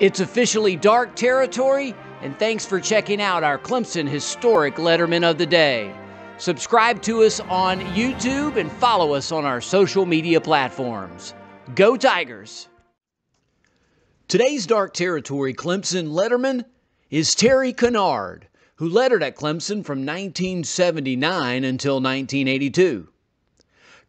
It's officially dark territory, and thanks for checking out our Clemson Historic Letterman of the Day. Subscribe to us on YouTube and follow us on our social media platforms. Go Tigers! Today's Dark Territory Clemson Letterman is Terry Kennard, who lettered at Clemson from 1979 until 1982.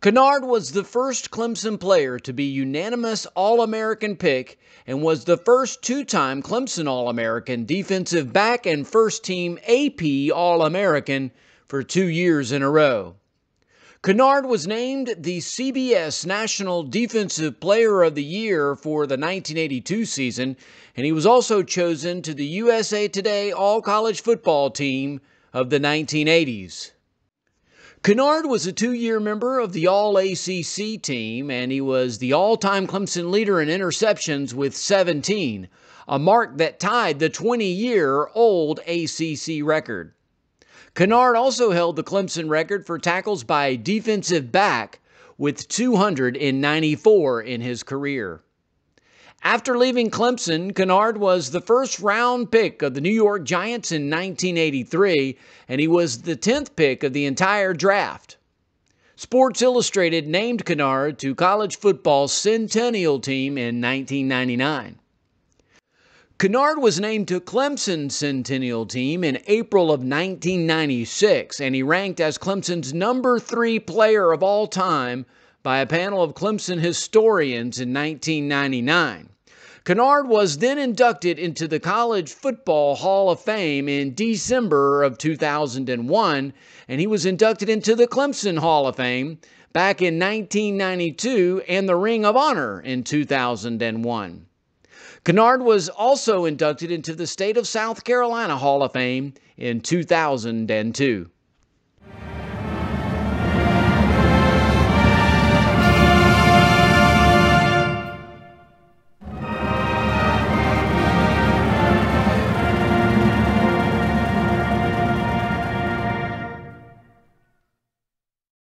Kennard was the first Clemson player to be unanimous All American pick and was the first two time Clemson All American defensive back and first team AP All American for two years in a row. Kennard was named the CBS National Defensive Player of the Year for the 1982 season, and he was also chosen to the USA Today All College Football Team of the 1980s. Kennard was a two year member of the All ACC team, and he was the all time Clemson leader in interceptions with 17, a mark that tied the 20 year old ACC record. Kennard also held the Clemson record for tackles by defensive back with 294 in his career. After leaving Clemson, Kennard was the first round pick of the New York Giants in 1983, and he was the 10th pick of the entire draft. Sports Illustrated named Kennard to college football's centennial team in 1999. Kennard was named to Clemson's Centennial team in April of 1996, and he ranked as Clemson's number three player of all time by a panel of Clemson historians in 1999. Kennard was then inducted into the College Football Hall of Fame in December of 2001, and he was inducted into the Clemson Hall of Fame back in 1992 and the Ring of Honor in 2001. Kennard was also inducted into the State of South Carolina Hall of Fame in 2002.